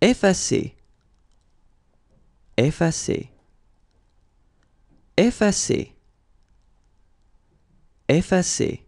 effacer, effacer, effacer, effacer.